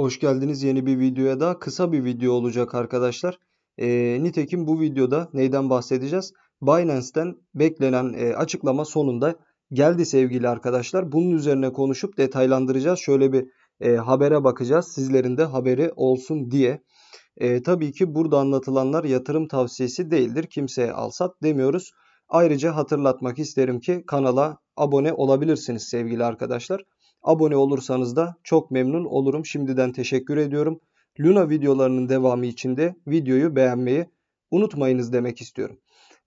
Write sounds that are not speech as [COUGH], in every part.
Hoş geldiniz yeni bir videoya da kısa bir video olacak arkadaşlar. E, nitekim bu videoda neyden bahsedeceğiz? Binance'ten beklenen e, açıklama sonunda geldi sevgili arkadaşlar. Bunun üzerine konuşup detaylandıracağız. Şöyle bir e, habere bakacağız. Sizlerin de haberi olsun diye. E, tabii ki burada anlatılanlar yatırım tavsiyesi değildir. Kimseye alsat demiyoruz. Ayrıca hatırlatmak isterim ki kanala abone olabilirsiniz sevgili arkadaşlar. Abone olursanız da çok memnun olurum. Şimdiden teşekkür ediyorum. Luna videolarının devamı için de videoyu beğenmeyi unutmayınız demek istiyorum.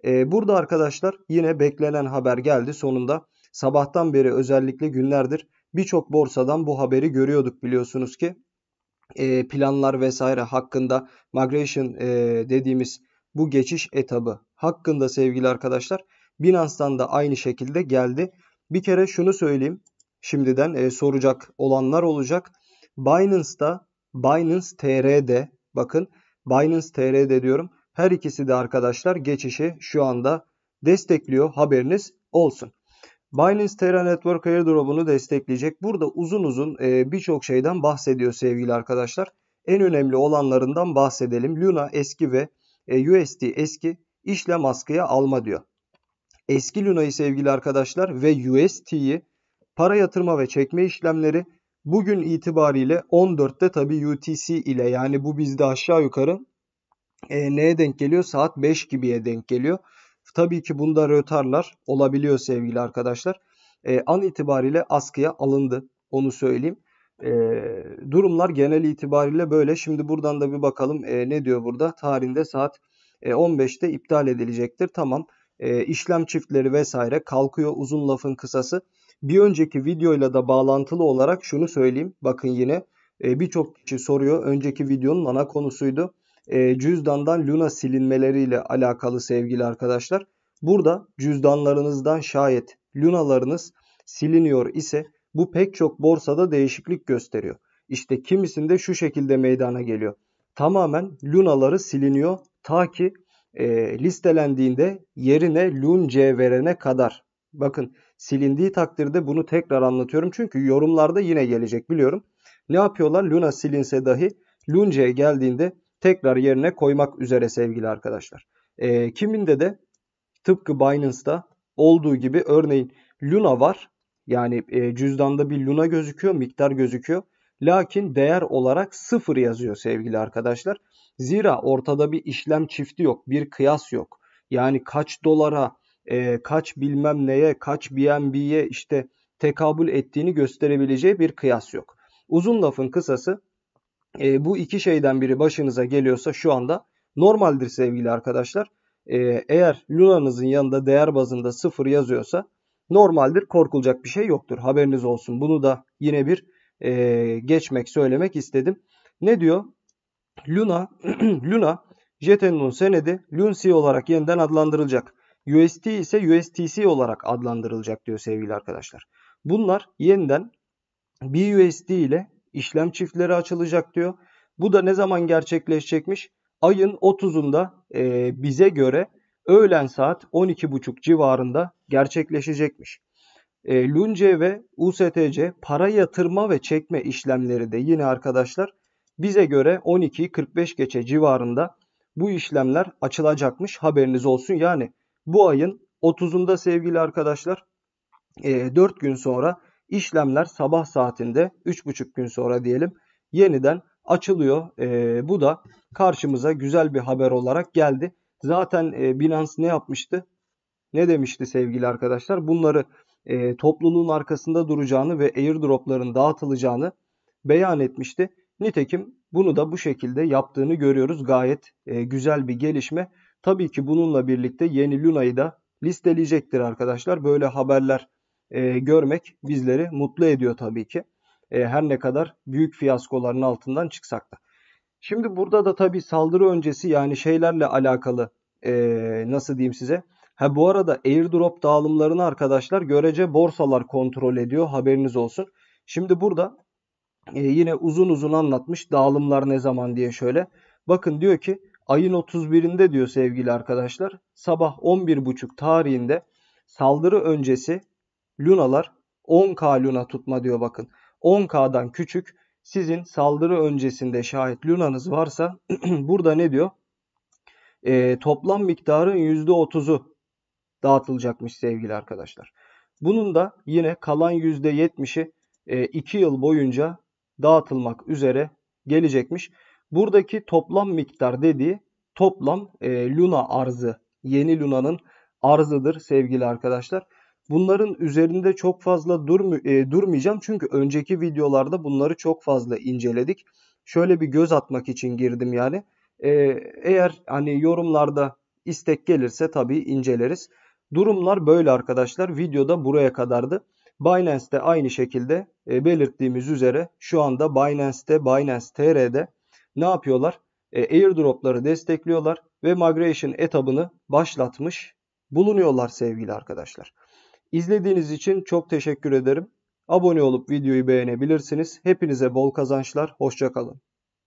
Ee, burada arkadaşlar yine beklenen haber geldi sonunda. Sabahtan beri özellikle günlerdir birçok borsadan bu haberi görüyorduk biliyorsunuz ki. E, planlar vesaire hakkında migration e, dediğimiz bu geçiş etabı hakkında sevgili arkadaşlar. Binance'dan da aynı şekilde geldi. Bir kere şunu söyleyeyim şimdiden e, soracak olanlar olacak. Binance'da Binance TR'de bakın Binance TR'de diyorum. Her ikisi de arkadaşlar geçişi şu anda destekliyor haberiniz olsun. Binance Terra Network airdrop'unu destekleyecek. Burada uzun uzun e, birçok şeyden bahsediyor sevgili arkadaşlar. En önemli olanlarından bahsedelim. Luna eski ve e, USD eski işlem askıya alma diyor. Eski Luna'yı sevgili arkadaşlar ve UST'yi para yatırma ve çekme işlemleri bugün itibariyle 14'te tabi UTC ile yani bu bizde aşağı yukarı e, neye denk geliyor? Saat 5 gibiye denk geliyor. Tabii ki bunda rötarlar olabiliyor sevgili arkadaşlar. E, an itibariyle askıya alındı. Onu söyleyeyim. E, durumlar genel itibariyle böyle. Şimdi buradan da bir bakalım e, ne diyor burada. Tarihinde saat e, 15'te iptal edilecektir. Tamam e, işlem çiftleri vesaire kalkıyor uzun lafın kısası. Bir önceki videoyla da bağlantılı olarak şunu söyleyeyim. Bakın yine e, birçok kişi soruyor. Önceki videonun ana konusuydu. E, cüzdandan Luna silinmeleriyle alakalı sevgili arkadaşlar. Burada cüzdanlarınızdan şayet Lunalarınız siliniyor ise bu pek çok borsada değişiklik gösteriyor. İşte kimisinde şu şekilde meydana geliyor. Tamamen lunaları siliniyor ta ki e, listelendiğinde yerine lunce verene kadar. Bakın silindiği takdirde bunu tekrar anlatıyorum. Çünkü yorumlarda yine gelecek biliyorum. Ne yapıyorlar? Luna silinse dahi lunce'ye geldiğinde tekrar yerine koymak üzere sevgili arkadaşlar. E, kiminde de tıpkı Binance'da olduğu gibi örneğin Luna var. Yani e, cüzdanda bir Luna gözüküyor, miktar gözüküyor. Lakin değer olarak sıfır yazıyor sevgili arkadaşlar. Zira ortada bir işlem çifti yok, bir kıyas yok. Yani kaç dolara, e, kaç bilmem neye, kaç BNB'ye işte tekabül ettiğini gösterebileceği bir kıyas yok. Uzun lafın kısası e, bu iki şeyden biri başınıza geliyorsa şu anda normaldir sevgili arkadaşlar. E, eğer Luna'nızın yanında değer bazında sıfır yazıyorsa normaldir korkulacak bir şey yoktur. Haberiniz olsun bunu da yine bir e, geçmek, söylemek istedim. Ne diyor? Luna, [CLEARS THROAT] Luna Jeten'un senedi Lunsi olarak yeniden adlandırılacak. UST ise USTC olarak adlandırılacak diyor sevgili arkadaşlar. Bunlar yeniden BUSD ile işlem çiftleri açılacak diyor. Bu da ne zaman gerçekleşecekmiş? Ayın 30'unda e, bize göre öğlen saat 12.30 civarında gerçekleşecekmiş. E, LUNCE ve USTC para yatırma ve çekme işlemleri de yine arkadaşlar bize göre 12.45 geçe civarında bu işlemler açılacakmış haberiniz olsun. Yani bu ayın 30'unda sevgili arkadaşlar e, 4 gün sonra işlemler sabah saatinde 3,5 gün sonra diyelim yeniden açılıyor. E, bu da karşımıza güzel bir haber olarak geldi. Zaten e, Binance ne yapmıştı? Ne demişti sevgili arkadaşlar? Bunları e, topluluğun arkasında duracağını ve airdropların dağıtılacağını beyan etmişti. Nitekim bunu da bu şekilde yaptığını görüyoruz. Gayet e, güzel bir gelişme. Tabii ki bununla birlikte yeni Luna'yı da listeleyecektir arkadaşlar. Böyle haberler e, görmek bizleri mutlu ediyor tabii ki. E, her ne kadar büyük fiyaskoların altından çıksak da. Şimdi burada da tabii saldırı öncesi yani şeylerle alakalı e, nasıl diyeyim size Ha bu arada airdrop dağılımlarını arkadaşlar görece borsalar kontrol ediyor haberiniz olsun. Şimdi burada e, yine uzun uzun anlatmış dağılımlar ne zaman diye şöyle. Bakın diyor ki ayın 31'inde diyor sevgili arkadaşlar sabah 11.30 tarihinde saldırı öncesi lunalar 10k luna tutma diyor bakın. 10k'dan küçük sizin saldırı öncesinde şahit lunanız varsa [CLEARS THROAT] burada ne diyor? E, toplam miktarın %30'u dağıtılacakmış sevgili arkadaşlar. Bunun da yine kalan %70'i 2 e, yıl boyunca dağıtılmak üzere gelecekmiş. Buradaki toplam miktar dediği toplam e, Luna arzı, yeni Luna'nın arzıdır sevgili arkadaşlar. Bunların üzerinde çok fazla durmu, e, durmayacağım çünkü önceki videolarda bunları çok fazla inceledik. Şöyle bir göz atmak için girdim yani. E, eğer hani yorumlarda istek gelirse tabii inceleriz. Durumlar böyle arkadaşlar. Videoda buraya kadardı. Binance'te aynı şekilde e, belirttiğimiz üzere şu anda Binance'te, Binance TR'de ne yapıyorlar? E, airdropları destekliyorlar ve migration etabını başlatmış bulunuyorlar sevgili arkadaşlar. İzlediğiniz için çok teşekkür ederim. Abone olup videoyu beğenebilirsiniz. Hepinize bol kazançlar. Hoşçakalın.